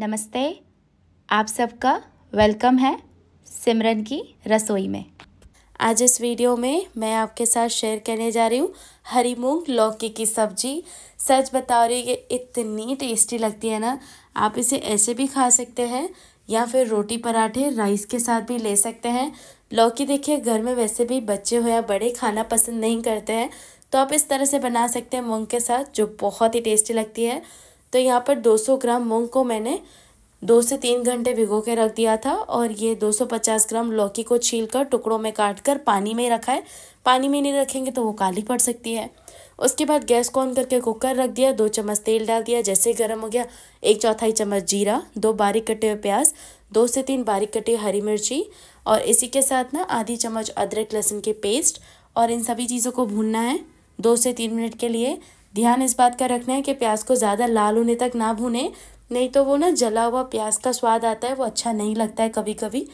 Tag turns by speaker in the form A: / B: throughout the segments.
A: नमस्ते आप सबका वेलकम है सिमरन की रसोई में आज इस वीडियो में मैं आपके साथ शेयर करने जा रही हूँ हरी मूंग लौकी की सब्जी सच बता रही है ये इतनी टेस्टी लगती है ना आप इसे ऐसे भी खा सकते हैं या फिर रोटी पराठे राइस के साथ भी ले सकते हैं लौकी देखिए घर में वैसे भी बच्चे हो या बड़े खाना पसंद नहीं करते हैं तो आप इस तरह से बना सकते हैं मूंग के साथ जो बहुत ही टेस्टी लगती है तो यहाँ पर 200 ग्राम मूंग को मैंने दो से तीन घंटे भिगो के रख दिया था और ये 250 ग्राम लौकी को छील कर टुकड़ों में काट कर पानी में रखा है पानी में नहीं रखेंगे तो वो काली पड़ सकती है उसके बाद गैस को ऑन करके कुकर रख दिया दो चम्मच तेल डाल दिया जैसे गर्म हो गया एक चौथाई चम्मच जीरा दो बारीक कटे हुए प्याज दो से तीन बारीक कटी हरी मिर्ची और इसी के साथ ना आधी चम्मच अदरक लहसुन के पेस्ट और इन सभी चीज़ों को भूनना है दो से तीन मिनट के लिए ध्यान इस बात का रखना है कि प्याज को ज़्यादा लाल होने तक ना भूने नहीं तो वो ना जला हुआ प्याज का स्वाद आता है वो अच्छा नहीं लगता है कभी कभी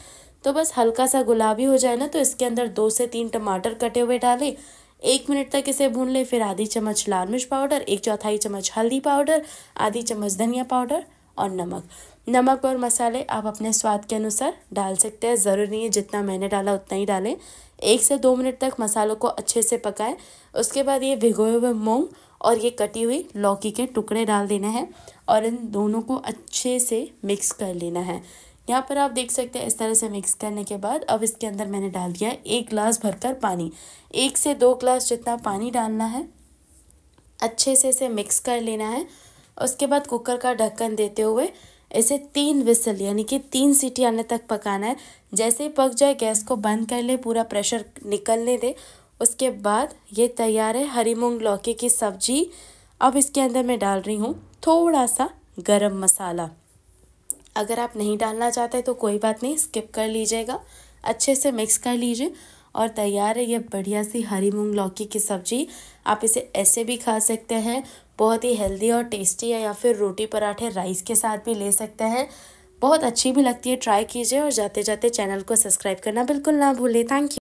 A: तो बस हल्का सा गुलाबी हो जाए ना तो इसके अंदर दो से तीन टमाटर कटे हुए डालें एक मिनट तक इसे भून लें फिर आधी चम्मच लाल मिर्च पाउडर एक चौथाई चम्मच हल्दी पाउडर आधी चम्मच धनिया पाउडर और नमक नमक और मसाले आप अपने स्वाद के अनुसार डाल सकते हैं ज़रूरी नहीं है जितना मैंने डाला उतना ही डालें एक से दो मिनट तक मसालों को अच्छे से पकाएं उसके बाद ये भिगोए हुए मूंग और ये कटी हुई लौकी के टुकड़े डाल देना है और इन दोनों को अच्छे से मिक्स कर लेना है यहाँ पर आप देख सकते हैं इस तरह से मिक्स करने के बाद अब इसके अंदर मैंने डाल दिया एक गिलास भरकर पानी एक से दो गिलास जितना पानी डालना है अच्छे से इसे मिक्स कर लेना है उसके बाद कुकर का ढक्कन देते हुए इसे तीन विसल यानी कि तीन सीटी आने तक पकाना है जैसे ही पक जाए गैस को बंद कर ले पूरा प्रेशर निकलने दे उसके बाद ये तैयार है हरी मूंग लौकी की सब्जी अब इसके अंदर मैं डाल रही हूँ थोड़ा सा गरम मसाला अगर आप नहीं डालना चाहते तो कोई बात नहीं स्किप कर लीजिएगा अच्छे से मिक्स कर लीजिए और तैयार है ये बढ़िया सी हरी मूंग लौकी की सब्ज़ी आप इसे ऐसे भी खा सकते हैं बहुत ही हेल्दी और टेस्टी है या फिर रोटी पराठे राइस के साथ भी ले सकते हैं बहुत अच्छी भी लगती है ट्राई कीजिए और जाते जाते चैनल को सब्सक्राइब करना बिल्कुल ना भूलें थैंक यू